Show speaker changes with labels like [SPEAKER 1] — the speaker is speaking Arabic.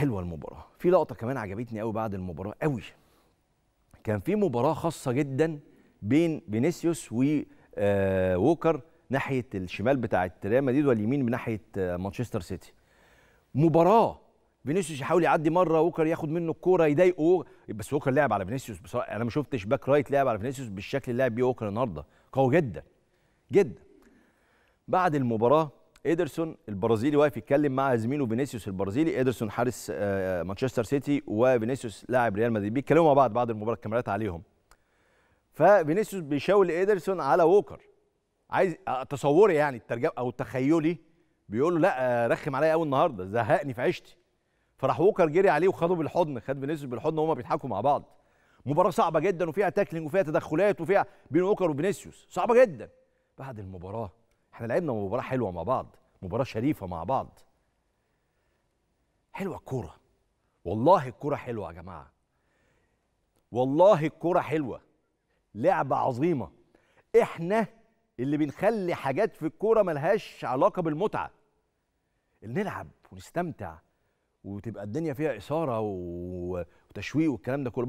[SPEAKER 1] حلوه المباراه في لقطه كمان عجبتني قوي بعد المباراه قوي كان في مباراه خاصه جدا بين فينيسيوس آه، ووكر ناحيه الشمال بتاعه ريال مدريد واليمين من ناحيه آه، مانشستر سيتي مباراه فينيسيوس يحاول يعدي مره ووكر ياخد منه الكوره يضايقه بس ووكر لعب على فينيسيوس بصراحه انا ما شفتش باك رايت لعب على فينيسيوس بالشكل اللي لعب بيه ووكر النهارده قوي جدا جدا بعد المباراه ايدرسون البرازيلي واقف يتكلم مع زميله فينيسيوس البرازيلي ايدرسون حارس آه، مانشستر سيتي وفينيسيوس لاعب ريال مدريد بيتكلموا مع بعض بعد المباراه الكاميرات عليهم ففينيسيوس بيشاور ايدرسون على ووكر عايز آه، تصوري يعني الترجمه او تخيلي بيقول له لا آه، رخم عليا قوي النهارده زهقني في عيشتي فراح ووكر جري عليه وخده بالحضن خد فينيسيوس بالحضن وهما بيضحكوا مع بعض مباراه صعبه جدا وفيها تاكلينج وفيها تدخلات وفيها بين ووكر وفينيسيوس صعبه جدا بعد المباراه احنا لعبنا مباراه حلوه مع بعض مباراه شريفه مع بعض حلوه الكوره والله الكوره حلوه يا جماعه والله الكوره حلوه لعبه عظيمه احنا اللي بنخلي حاجات في الكوره ملهاش علاقه بالمتعه اللي نلعب ونستمتع وتبقى الدنيا فيها اثاره وتشويق والكلام ده كله